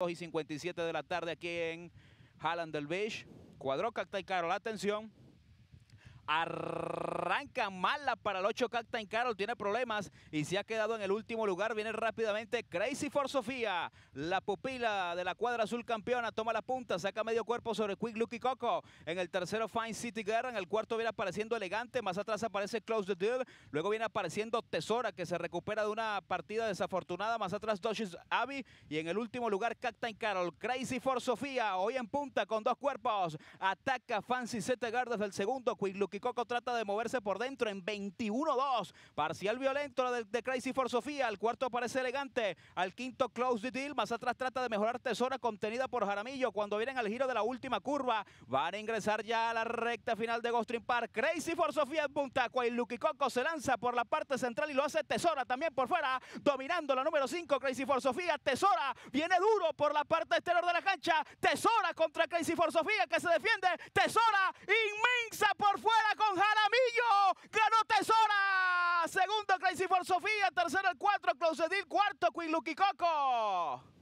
2 y 57 de la tarde aquí en Hallandel Beach. Cuadro Cacta y Caro, la atención. Arranca mala para el 8 Cactain Carol, tiene problemas y se ha quedado en el último lugar. Viene rápidamente Crazy for Sofía, la pupila de la cuadra azul campeona, toma la punta, saca medio cuerpo sobre Quick Lucky Coco. En el tercero Fine City Guerra, en el cuarto viene apareciendo Elegante, más atrás aparece Close the Deal, luego viene apareciendo Tesora que se recupera de una partida desafortunada, más atrás Dodges Abby y en el último lugar Cactain Carol, Crazy for Sofía, hoy en punta con dos cuerpos, ataca Fancy City Guerra desde el segundo, Quick Lucky Coco trata de moverse por dentro en 21-2. Parcial violento de, Crazy for Sofía. Al cuarto parece elegante. Al quinto, Close the Deal. Más atrás trata de mejorar Tesora contenida por Jaramillo. Cuando vienen al giro de la última curva, van a ingresar ya a la recta final de Ghost Park. Crazy for Sofía en punta. Lucky Coco se lanza por la parte central y lo hace Tesora también por fuera. Dominando la número 5, Crazy for Sofía. Tesora viene duro por la parte exterior de la cancha. Tesora contra Crazy for Sofía que se defiende. Tesora inmensa por Segundo, Crazy for Sofía. Tercero, el 4, Closedil. Cuarto, Queen Lucky Coco.